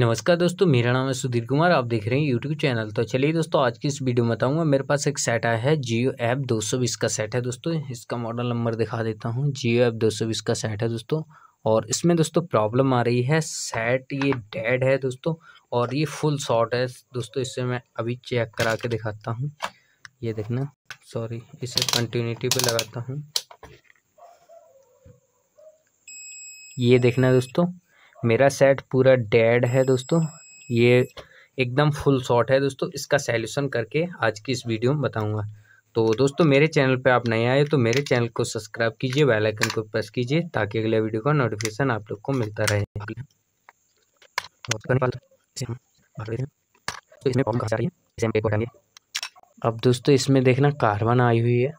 नमस्कार दोस्तों मेरा नाम है सुधीर कुमार आप देख रहे हैं यूट्यूब चैनल तो चलिए दोस्तों आज की इस वीडियो में बताऊंगा मेरे पास एक सेट आया है जियो ऐप 220 का सेट है दोस्तों इसका मॉडल नंबर दिखा देता हूं जियो ऐप 220 का सेट है दोस्तों और इसमें दोस्तों प्रॉब्लम आ रही है सेट ये डेड है दोस्तों और ये फुल शॉर्ट है दोस्तों इसे मैं अभी चेक करा के दिखाता हूँ ये देखना सॉरी इसे कंटिन्यूटी पर लगाता हूँ ये देखना दोस्तों मेरा सेट पूरा डेड है दोस्तों ये एकदम फुल शॉट है दोस्तों इसका सेल्यूशन करके आज की इस वीडियो में बताऊंगा तो दोस्तों मेरे चैनल पे आप नए आए तो मेरे चैनल को सब्सक्राइब कीजिए बेल आइकन को प्रेस कीजिए ताकि अगले वीडियो का नोटिफिकेशन आप लोग को मिलता रहे तो इसमें अब दोस्तों इसमें देखना कार्बन आई हुई है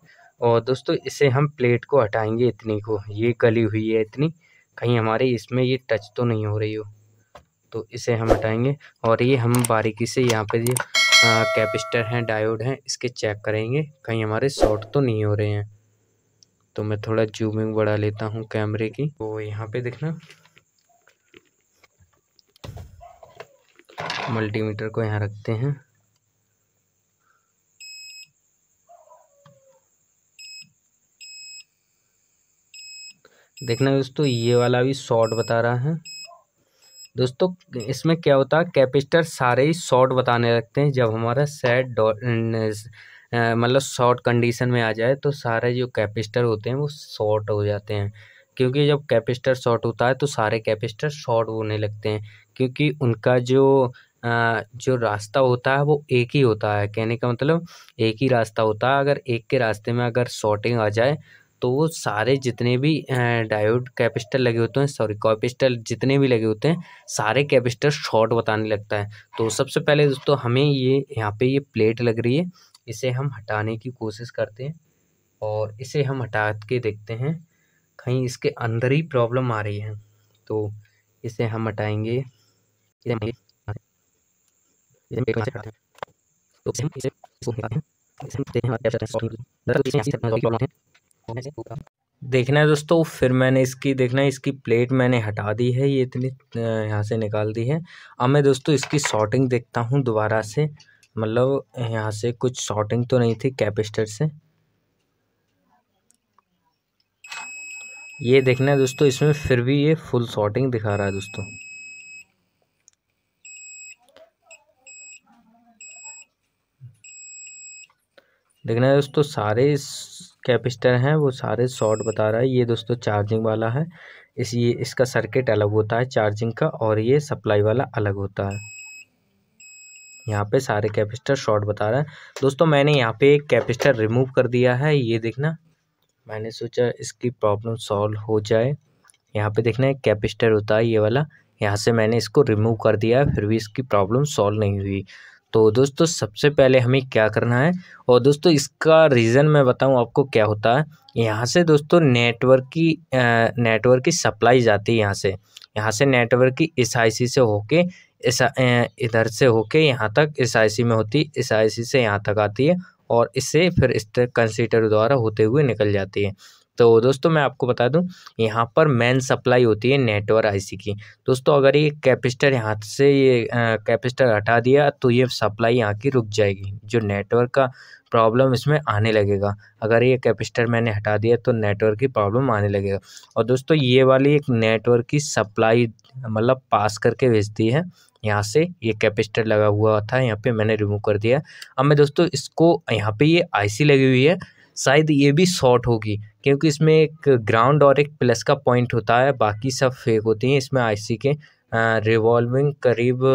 और दोस्तों इसे हम प्लेट को हटाएंगे इतनी को ये गली हुई है इतनी कहीं हमारे इसमें ये टच तो नहीं हो रही हो तो इसे हम हटाएंगे और ये हम बारीकी से यहाँ पर ये कैपिस्टर हैं डायोड हैं इसके चेक करेंगे कहीं हमारे शॉर्ट तो नहीं हो रहे हैं तो मैं थोड़ा जूमिंग बढ़ा लेता हूँ कैमरे की वो तो यहाँ पे देखना मल्टीमीटर को यहाँ रखते हैं देखना दोस्तों ये वाला भी शॉर्ट बता रहा है दोस्तों इसमें क्या होता है कैपेसिटर सारे ही शॉर्ट बताने लगते हैं जब हमारा सेट मतलब शॉर्ट कंडीशन में आ जाए तो सारे जो कैपेसिटर होते हैं वो शॉर्ट हो जाते हैं क्योंकि जब कैपेसिटर शॉर्ट होता है तो सारे कैपेसिटर शॉर्ट होने लगते हैं क्योंकि उनका जो आ, जो रास्ता होता है वो एक ही होता है कहने का मतलब एक ही रास्ता होता है अगर एक के रास्ते में अगर शॉर्टिंग आ जाए तो वो सारे जितने भी डायोड कैपेसिटर लगे होते हैं सॉरी कैपेसिटर जितने भी लगे होते हैं सारे कैपेसिटर शॉर्ट बताने लगता है तो सबसे पहले दोस्तों हमें ये यहाँ पे ये प्लेट लग रही है इसे हम हटाने की कोशिश करते हैं और इसे हम हटा के देखते हैं कहीं इसके अंदर ही प्रॉब्लम आ रही है तो इसे हम हटाएंगे तो देखना है दोस्तों फिर मैंने इसकी देखना है इसकी प्लेट मैंने हटा दी है ये इतनी यहाँ से निकाल दी है अब मैं दोस्तों इसकी शॉर्टिंग देखता हूँ दोबारा से मतलब यहाँ से कुछ शॉर्टिंग तो नहीं थी कैपेस्टर से ये देखना है दोस्तों इसमें फिर भी ये फुल शॉर्टिंग दिखा रहा है दोस्तों देखना है दोस्तों सारे कैपेसिटर हैं वो सारे शॉर्ट बता रहा है ये दोस्तों चार्जिंग वाला है इस ये इसका सर्किट अलग होता है चार्जिंग का और ये सप्लाई वाला अलग होता है यहाँ पे सारे कैपेसिटर शॉर्ट बता रहा है दोस्तों मैंने यहाँ पे एक कैपेसिटर रिमूव कर दिया है ये देखना मैंने सोचा इसकी प्रॉब्लम सॉल्व हो जाए यहाँ पे देखना एक कैपेसिटर होता है ये वाला यहाँ से मैंने इसको रिमूव कर दिया फिर भी इसकी प्रॉब्लम सॉल्व नहीं हुई तो दोस्तों सबसे पहले हमें क्या करना है और दोस्तों इसका रीज़न मैं बताऊं आपको क्या होता है यहाँ से दोस्तों नेटवर्क की नेटवर्क की सप्लाई जाती है यहाँ से यहाँ से नेटवर्क की एस से होके इस इधर से होके यहाँ तक एस में होती एस आई से यहाँ तक आती है और इससे फिर इस कंसीटर द्वारा होते हुए निकल जाती है तो दोस्तों मैं आपको बता दूं यहाँ पर मेन सप्लाई होती है नेटवर आईसी की दोस्तों अगर ये कैपेसिटर यहाँ से ये कैपेसिटर हटा दिया तो ये सप्लाई यहाँ की रुक जाएगी जो नेटवर्क का प्रॉब्लम इसमें आने लगेगा अगर ये कैपेसिटर मैंने हटा दिया तो नेटवर्क की प्रॉब्लम आने लगेगा और दोस्तों ये वाली एक नेटवर्क की सप्लाई मतलब पास करके भेजती है यहाँ से ये कैपेसिटर लगा हुआ था यहाँ पे मैंने रिमूव कर दिया अब मैं दोस्तों इसको यहाँ पे ये आईसी लगी हुई है शायद ये भी शॉर्ट होगी क्योंकि इसमें एक ग्राउंड और एक प्लस का पॉइंट होता है बाकी सब फेक होती हैं इसमें आईसी के रिवॉल्विंग करीब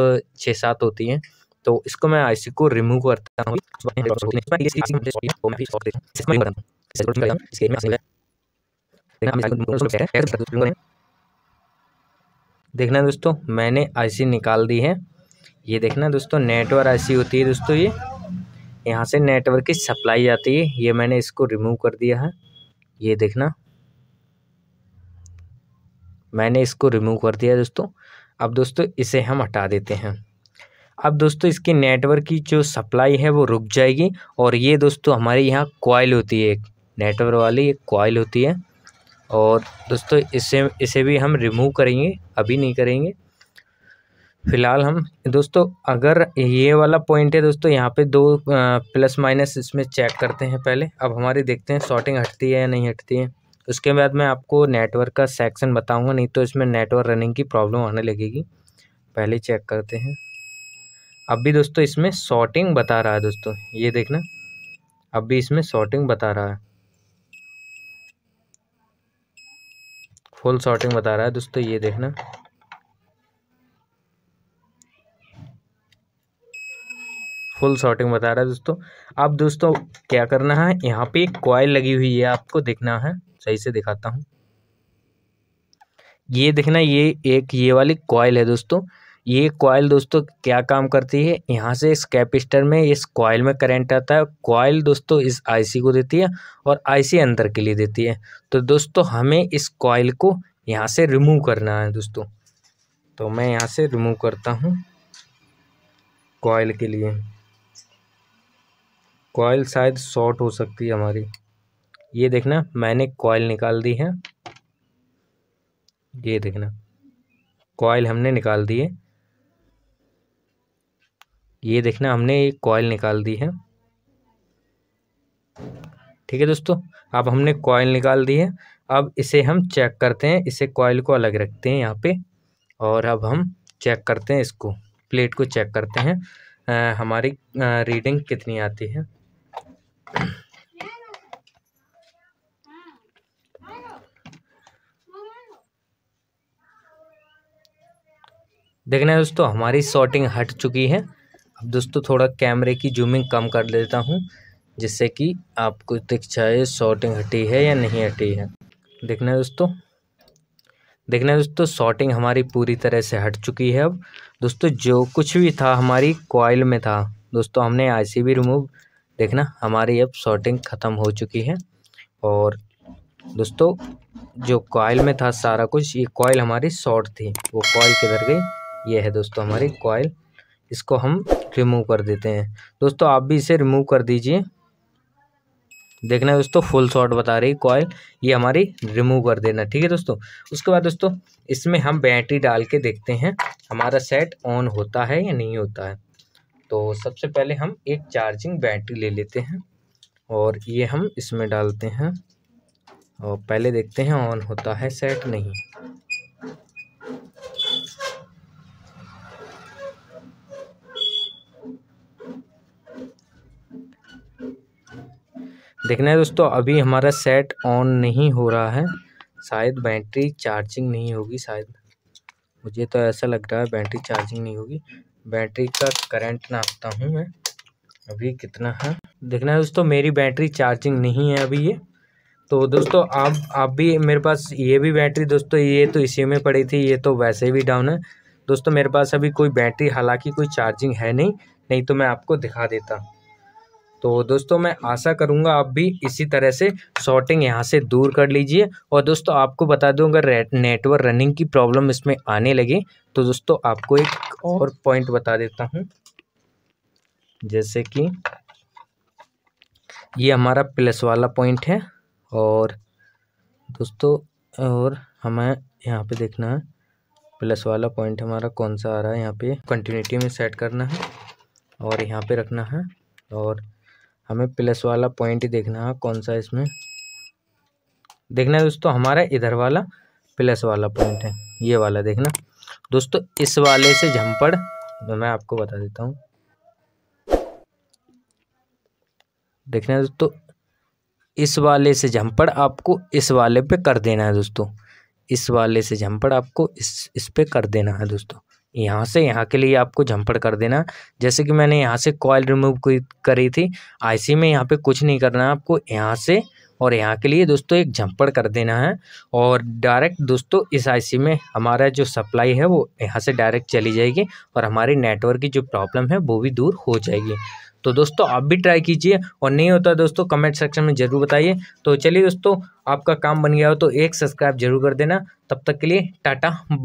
छः सात होती हैं तो इसको मैं आईसी को रिमूव करता हूँ देखना दोस्तों मैंने आईसी निकाल दी है ये देखना दोस्तों नेटवर्क आईसी होती है दोस्तों ये यहाँ से नेटवर्क की सप्लाई आती है ये मैंने इसको रिमूव कर दिया है ये देखना मैंने इसको रिमूव कर दिया दोस्तों अब दोस्तों इसे हम हटा देते हैं अब दोस्तों इसकी नेटवर्क की जो सप्लाई है वो रुक जाएगी और ये दोस्तों हमारे यहाँ कॉयल होती है एक नेटवर्क वाली एक कॉयल होती है और दोस्तों इसे इसे भी हम रिमूव करेंगे अभी नहीं करेंगे फ़िलहाल हम दोस्तों अगर ये वाला पॉइंट है दोस्तों यहाँ पे दो प्लस माइनस इसमें चेक करते हैं पहले अब हमारी देखते हैं शॉर्टिंग हटती है या नहीं हटती है उसके बाद मैं आपको नेटवर्क का सेक्शन बताऊँगा नहीं तो इसमें नेटवर्क रनिंग की प्रॉब्लम आने लगेगी पहले चेक करते हैं अब भी दोस्तों इसमें शॉर्टिंग बता रहा है दोस्तों ये देखना अब भी इसमें शॉर्टिंग बता रहा है फुल शॉर्टिंग बता रहा है दोस्तों ये देखना फुल शॉर्टिंग बता रहा है दोस्तों अब दोस्तों क्या करना है यहाँ पे कॉयल लगी हुई है आपको देखना है सही से दिखाता हूँ ये देखना ये एक ये वाली कॉयल है दोस्तों ये कॉयल दोस्तों क्या काम करती है यहाँ से इस कैपिस्टर में इस कॉयल में करंट आता है कॉयल दोस्तों इस आईसी को देती है और आईसी अंदर के लिए देती है तो दोस्तों हमें इस कॉयल को यहाँ से रिमूव करना है दोस्तों तो मैं यहाँ से रिमूव करता हूँ कॉयल के लिए कॉयल शायद शॉर्ट हो सकती है हमारी ये देखना मैंने कॉयल निकाल दी है ये देखना कॉयल हमने निकाल दी है ये देखना हमने एक कॉयल निकाल दी है ठीक है दोस्तों अब हमने कॉयल निकाल दी है अब इसे हम चेक करते हैं इसे कॉयल को अलग रखते हैं यहाँ पे और अब हम चेक करते हैं इसको प्लेट को चेक करते हैं आ, हमारी आ, रीडिंग कितनी आती है देखना दोस्तों हमारी शॉर्टिंग हट चुकी है अब दोस्तों थोड़ा कैमरे की जूमिंग कम कर देता हूँ जिससे कि आपको दिख जाए शॉर्टिंग हटी है या नहीं हटी है देखना दोस्तों देखना दोस्तों शॉर्टिंग हमारी पूरी तरह से हट चुकी है अब दोस्तों जो कुछ भी था हमारी कॉयल में था दोस्तों हमने भी रिमूव देखना हमारी अब शॉर्टिंग ख़त्म हो चुकी है और दोस्तों जो कॉयल में था सारा कुछ ये कॉयल हमारी शॉर्ट थी वो कॉयल किधर गई ये है दोस्तों हमारी कॉयल इसको हम रिमूव कर देते हैं दोस्तों आप भी इसे रिमूव कर दीजिए देखना दोस्तों फुल शॉट बता रही कॉयल ये हमारी रिमूव कर देना ठीक है दोस्तों उसके बाद दोस्तों इसमें हम बैटरी डाल के देखते हैं हमारा सेट ऑन होता है या नहीं होता है तो सबसे पहले हम एक चार्जिंग बैटरी ले लेते हैं और ये हम इसमें डालते हैं और पहले देखते हैं ऑन होता है सेट नहीं देखना है दोस्तों अभी हमारा सेट ऑन नहीं हो रहा है शायद बैटरी चार्जिंग नहीं होगी शायद मुझे तो ऐसा लग रहा है बैटरी चार्जिंग नहीं होगी बैटरी का करंट नापता हूँ मैं अभी कितना है देखना है दोस्तों मेरी बैटरी चार्जिंग नहीं है अभी ये तो दोस्तों आप आप भी मेरे पास ये भी बैटरी दोस्तों ये तो इसी में पड़ी थी ये तो वैसे भी डाउन है दोस्तों मेरे पास अभी कोई बैटरी हालांकि कोई चार्जिंग है नहीं नहीं तो मैं आपको दिखा देता तो दोस्तों मैं आशा करूँगा आप भी इसी तरह से शॉर्टिंग यहाँ से दूर कर लीजिए और दोस्तों आपको बता दूँ अगर नेटवर्क रनिंग की प्रॉब्लम इसमें आने लगे तो दोस्तों आपको एक और पॉइंट बता देता हूँ जैसे कि ये हमारा प्लस वाला पॉइंट है और दोस्तों और हमें यहाँ पे देखना है प्लस वाला पॉइंट हमारा कौन सा आ रहा है यहाँ पे कंटिन्यूटी में सेट करना है और यहाँ पे रखना है और हमें प्लस वाला पॉइंट ही देखना है कौन सा इसमें देखना है दोस्तों हमारा इधर वाला प्लस वाला पॉइंट है ये वाला देखना दोस्तों इस वाले से झंपड़ तो मैं आपको बता देता हूँ देखना है दोस्तों इस वाले से झंपड़ आपको इस वाले पे कर देना है दोस्तों इस वाले से झंपड़ आपको इस इस पे कर देना है दोस्तों यहाँ से यहाँ के लिए आपको झंपड़ कर देना जैसे कि मैंने यहाँ से कॉयल रिमूव करी थी आईसी में यहाँ पे कुछ नहीं करना आपको यहाँ से और यहाँ के लिए दोस्तों एक झंपड़ कर देना है और डायरेक्ट दोस्तों इस आईसी में हमारा जो सप्लाई है वो यहाँ से डायरेक्ट चली जाएगी और हमारे नेटवर्क की जो प्रॉब्लम है वो भी दूर हो जाएगी तो दोस्तों आप भी ट्राई कीजिए और नहीं होता दोस्तों कमेंट सेक्शन में ज़रूर बताइए तो चलिए दोस्तों आपका काम बन गया हो तो एक सब्सक्राइब जरूर कर देना तब तक के लिए टाटा